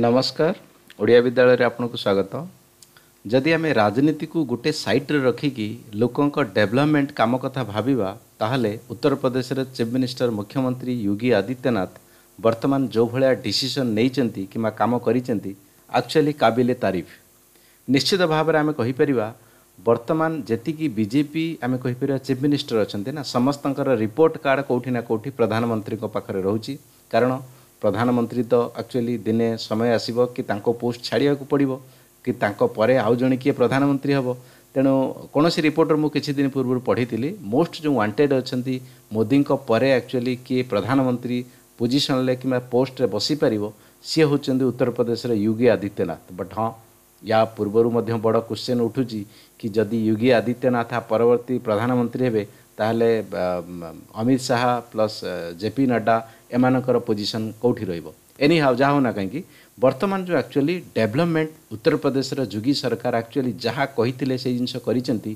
ନମସ୍କାର ଓଡ଼ିଆ ବିଦ୍ୟାଳୟରେ ଆପଣଙ୍କୁ ସ୍ୱାଗତ ଯଦି ଆମେ ରାଜନୀତିକୁ ଗୋଟେ ସାଇଟ୍ରେ ରଖିକି ଲୋକଙ୍କ ଡେଭଲପମେଣ୍ଟ କାମ କଥା ଭାବିବା ତାହେଲେ ଉତ୍ତରପ୍ରଦେଶର ଚିଫ୍ ମିନିଷ୍ଟର ମୁଖ୍ୟମନ୍ତ୍ରୀ ୟୋଗୀ ଆଦିତ୍ୟନାଥ ବର୍ତ୍ତମାନ ଯେଉଁଭଳିଆ ଡିସିସନ୍ ନେଇଛନ୍ତି କିମ୍ବା କାମ କରିଛନ୍ତି ଆକ୍ଚୁଆଲି କାବିଲେ ତାରିଫ ନିଶ୍ଚିତ ଭାବରେ ଆମେ କହିପାରିବା ବର୍ତ୍ତମାନ ଯେତିକି ବିଜେପି ଆମେ କହିପାରିବା ଚିଫ୍ ମିନିଷ୍ଟର ଅଛନ୍ତି ନା ସମସ୍ତଙ୍କର ରିପୋର୍ଟ କାର୍ଡ଼ କେଉଁଠି ନା କେଉଁଠି ପ୍ରଧାନମନ୍ତ୍ରୀଙ୍କ ପାଖରେ ରହୁଛି କାରଣ ପ୍ରଧାନମନ୍ତ୍ରୀ ତ ଆକ୍ଚୁଆଲି ଦିନେ ସମୟ ଆସିବ କି ତାଙ୍କ ପୋଷ୍ଟ ଛାଡ଼ିବାକୁ ପଡ଼ିବ କି ତାଙ୍କ ପରେ ଆଉ ଜଣେ କିଏ ପ୍ରଧାନମନ୍ତ୍ରୀ ହେବ ତେଣୁ କୌଣସି ରିପୋର୍ଟର ମୁଁ କିଛି ଦିନ ପୂର୍ବରୁ ପଢ଼ିଥିଲି ମୋଷ୍ଟ ଯେଉଁ ୱାଣ୍ଟେଡ଼ ଅଛନ୍ତି ମୋଦିଙ୍କ ପରେ ଆକ୍ଚୁଆଲି କିଏ ପ୍ରଧାନମନ୍ତ୍ରୀ ପୋଜିସନ୍ରେ କିମ୍ବା ପୋଷ୍ଟରେ ବସିପାରିବ ସିଏ ହେଉଛନ୍ତି ଉତ୍ତରପ୍ରଦେଶର ୟୋଗୀ ଆଦିତ୍ୟନାଥ ବଟ୍ ହଁ ୟା ପୂର୍ବରୁ ମଧ୍ୟ ବଡ଼ କ୍ୱେଶ୍ଚିନ୍ ଉଠୁଛି କି ଯଦି ୟୋଗୀ ଆଦିତ୍ୟନାଥ ପରବର୍ତ୍ତୀ ପ୍ରଧାନମନ୍ତ୍ରୀ ହେବେ ତାହେଲେ Amit Shah plus J P Nadda ଏମାନଙ୍କର ପୋଜିସନ୍ କେଉଁଠି ରହିବ ଏନି ହାଉ ଯାହା ହେଉନା କାହିଁକି ବର୍ତ୍ତମାନ ଯେଉଁ ଆକ୍ଚୁଆଲି ଡେଭଲପମେଣ୍ଟ ଉତ୍ତରପ୍ରଦେଶର ଯୋଗୀ ସରକାର ଆକ୍ଚୁଆଲି ଯାହା କହିଥିଲେ ସେଇ ଜିନିଷ କରିଛନ୍ତି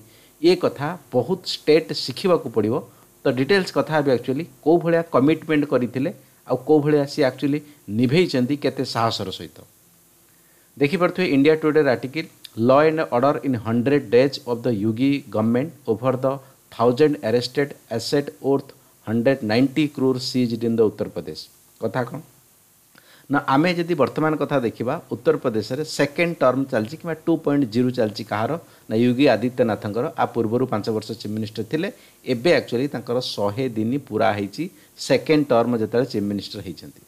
ଏ କଥା ବହୁତ ଷ୍ଟେଟ୍ ଶିଖିବାକୁ ପଡ଼ିବ ତ ଡିଟେଲ୍ସ କଥା ହେବେ ଆକ୍ଚୁଆଲି କେଉଁ ଭଳିଆ କମିଟମେଣ୍ଟ କରିଥିଲେ ଆଉ କେଉଁ ଭଳିଆ ସିଏ ଆକ୍ଚୁଆଲି ନିଭେଇଛନ୍ତି କେତେ ସାହସର ସହିତ ଦେଖିପାରୁଥିବେ ଇଣ୍ଡିଆ ଟୁଡେର article law and order in hundred days of the Yogi government over the thousand arrested asset worth hundred ninety crore seized in the Uttar Pradesh କଥା କ'ଣ ନା ଆମେ ଯଦି ବର୍ତ୍ତମାନ କଥା ଦେଖିବା ଉତ୍ତରପ୍ରଦେଶରେ ସେକେଣ୍ଡ ଟର୍ମ ଚାଲିଛି କିମ୍ବା ଟୁ ପଏଣ୍ଟ ଜିରୋ ଚାଲିଛି କାହାର ନା ୟୋଗୀ ଆଦିତ୍ୟନାଥଙ୍କର ଆ ପୂର୍ବରୁ ପାଞ୍ଚ ବର୍ଷ ଚିଫ୍ ମିନିଷ୍ଟର ଥିଲେ ଏବେ ଆକ୍ଚୁଆଲି ତାଙ୍କର ଶହେ ଦିନ ପୁରା ହୋଇଛି ସେକେଣ୍ଡ ଟର୍ମ ଯେତେବେଳେ ଚିଫ୍ ମିନିଷ୍ଟର ହୋଇଛନ୍ତି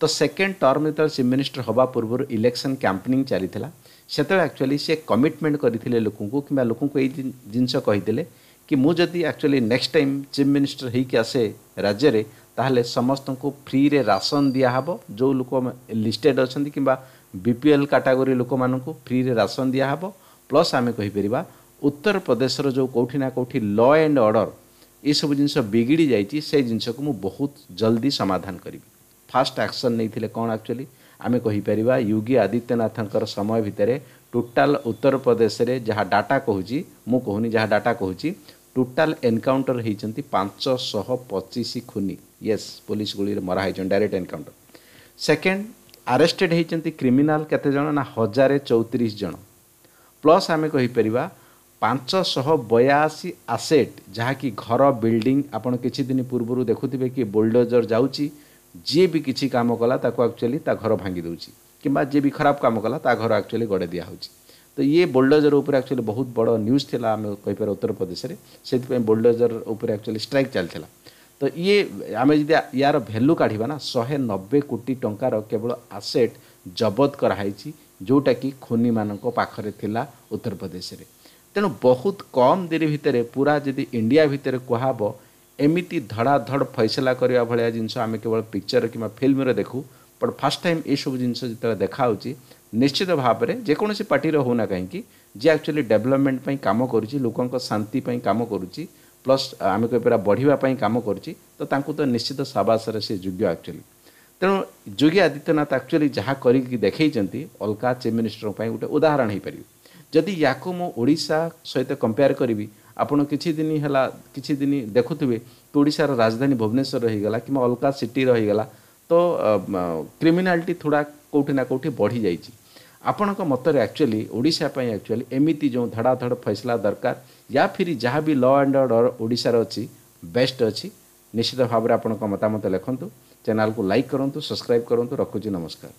ତ ସେକେଣ୍ଡ ଟର୍ମ ଯେତେବେଳେ ଚିଫ୍ ମିନିଷ୍ଟର ହେବା ପୂର୍ବରୁ ଇଲେକ୍ସନ୍ କ୍ୟାମ୍ପେନିଂ ଚାଲିଥିଲା ସେତେବେଳେ ଆକ୍ଚୁଆଲି ସେ କମିଟମେଣ୍ଟ କରିଥିଲେ ଲୋକଙ୍କୁ କିମ୍ବା ଲୋକଙ୍କୁ ଏଇ ଜିନିଷ କହିଥିଲେ କି ମୁଁ ଯଦି actually next time chief minister ହେଇକି ଆସେ ରାଜ୍ୟରେ ତାହେଲେ ସମସ୍ତଙ୍କୁ ଫ୍ରିରେ ରାସନ ଦିଆହେବ ଯେଉଁ ଲୋକ ଲିଷ୍ଟେଡ଼ ଅଛନ୍ତି କିମ୍ବା ବି ପି ଏଲ୍ କାଟାଗୋରୀ ଲୋକମାନଙ୍କୁ ଫ୍ରିରେ ରାସନ ଦିଆହେବ ପ୍ଲସ୍ ଆମେ କହିପାରିବା ଉତ୍ତରପ୍ରଦେଶର ଯେଉଁ କେଉଁଠି ନା କେଉଁଠି ଲ ଆଣ୍ଡ ଅର୍ଡ଼ର ଏସବୁ ଜିନିଷ ବିଗିଡ଼ି ଯାଇଛି ସେ ଜିନିଷକୁ ମୁଁ ବହୁତ ଜଲ୍ଦି ସମାଧାନ କରିବି ଫାଷ୍ଟ ଆକ୍ସନ୍ ନେଇଥିଲେ କ'ଣ ଆକ୍ଚୁଆଲି ଆମେ କହିପାରିବା ୟୋଗୀ ଆଦିତ୍ୟନାଥଙ୍କର ସମୟ ଭିତରେ ଟୋଟାଲ୍ ଉତ୍ତରପ୍ରଦେଶରେ ଯାହା ଡାଟା କହୁଛି ମୁଁ କହୁନି ଯାହା ଡାଟା କହୁଛି ଟୋଟାଲ ଏନକାଉଣ୍ଟର ହୋଇଛନ୍ତି ପାଞ୍ଚଶହ ପଚିଶ ଖୁନି ୟେସ୍ ପୋଲିସ ଗୁଳିରେ ମରା ହେଇଛନ୍ତି ଡାଇରେକ୍ଟ ଏନକାଉଣ୍ଟର ସେକେଣ୍ଡ ଆରେଷ୍ଟେଡ୍ ହୋଇଛନ୍ତି କ୍ରିମିନାଲ କେତେଜଣ ନା ହଜାରେ ଚଉତିରିଶ ଜଣ ପ୍ଲସ୍ ଆମେ କହିପାରିବା ପାଞ୍ଚଶହ ବୟାଅଶୀ ଆସେଟ୍ ଯାହାକି ଘର ବିଲ୍ଡିଂ ଆପଣ କିଛି ଦିନ ପୂର୍ବରୁ ଦେଖୁଥିବେ କି ବୋଲ୍ଡୋଜର ଯାଉଛି ଯିଏ ବି କିଛି କାମ କଲା ତାକୁ ଆକ୍ଚୁଆଲି ତା ଘର ଭାଙ୍ଗି ଦେଉଛି କିମ୍ବା ଯିଏ ବି ଖରାପ କାମ କଲା ତା ଘର ଆକ୍ଚୁଆଲି ଗଡ଼େ ଦିଆହେଉଛି तो ये बोल्डजर उपर एक्चुअली बहुत बड़ न्यूज थी आम कही पार उत्तर प्रदेश में से बोल्डजर उपर एक्चुअली स्ट्राइक चलता तो ये आम जब यार भैल्यू काढ़ा ना शहे नब्बे कोटी टकर केवल आसेट जबत कराई जोटा कि खुनी मान थिला उत्तर प्रदेश में तेणु बहुत कम देरी भितर पूरा जी इंडिया भितर कहब एमती धड़ाधड़ फैसला करने भाया जिनस आम केवल पिक्चर कि फिल्म देखू बट फास्ट टाइम ये सब जिन जो देखा ନିଶ୍ଚିତ ଭାବରେ ଯେକୌଣସି ପାର୍ଟିର ହେଉନା କାହିଁକି ଯିଏ ଆକ୍ଚୁଆଲି ଡେଭଲପମେଣ୍ଟ ପାଇଁ କାମ କରୁଛି ଲୋକଙ୍କ ଶାନ୍ତି ପାଇଁ କାମ କରୁଛି ପ୍ଲସ୍ ଆମେ କହିପାରିବା ବଢ଼ିବା ପାଇଁ କାମ କରୁଛି ତ ତାଙ୍କୁ ତ ନିଶ୍ଚିତ ସାବାସରେ ସେ ଯୋଗ୍ୟ ଆକ୍ଚୁଆଲି ତେଣୁ ଯୋଗୀ ଆଦିତ୍ୟନାଥ ଆକ୍ଚୁଆଲି ଯାହା କରିକି ଦେଖାଇଛନ୍ତି ଅଲଗା ଚିଫ୍ ମିନିଷ୍ଟରଙ୍କ ପାଇଁ ଗୋଟେ ଉଦାହରଣ ହୋଇପାରିବ ଯଦି ୟାକୁ ମୁଁ ଓଡ଼ିଶା ସହିତ କମ୍ପେୟାର କରିବି ଆପଣ କିଛି ଦିନ ହେଲା କିଛି ଦିନ ଦେଖୁଥିବେ ତ ଓଡ଼ିଶାର ରାଜଧାନୀ ଭୁବନେଶ୍ୱର ରହିଗଲା କିମ୍ବା ଅଲଗା ସିଟି ରହିଗଲା ତ କ୍ରିମିନାଲିଟି ଥୋଡ଼ା କେଉଁଠି ନା କେଉଁଠି ବଢ଼ିଯାଇଛି আপনক মতরে অ্যাকচুয়ালি ওড়িশা পাই অ্যাকচুয়ালি এমিতি যে ধড়াধড় ফয়সালা দরকার বা ফिरी জহা বি ল অ্যান্ড অর্ডার ওড়িশা র অচি বেস্ট অচি নিশ্চিত ভাবে আপনক মতামত লেখন্তু চ্যানেল কো লাইক করন্তু সাবস্ক্রাইব করন্তু রাখু জি নমস্কার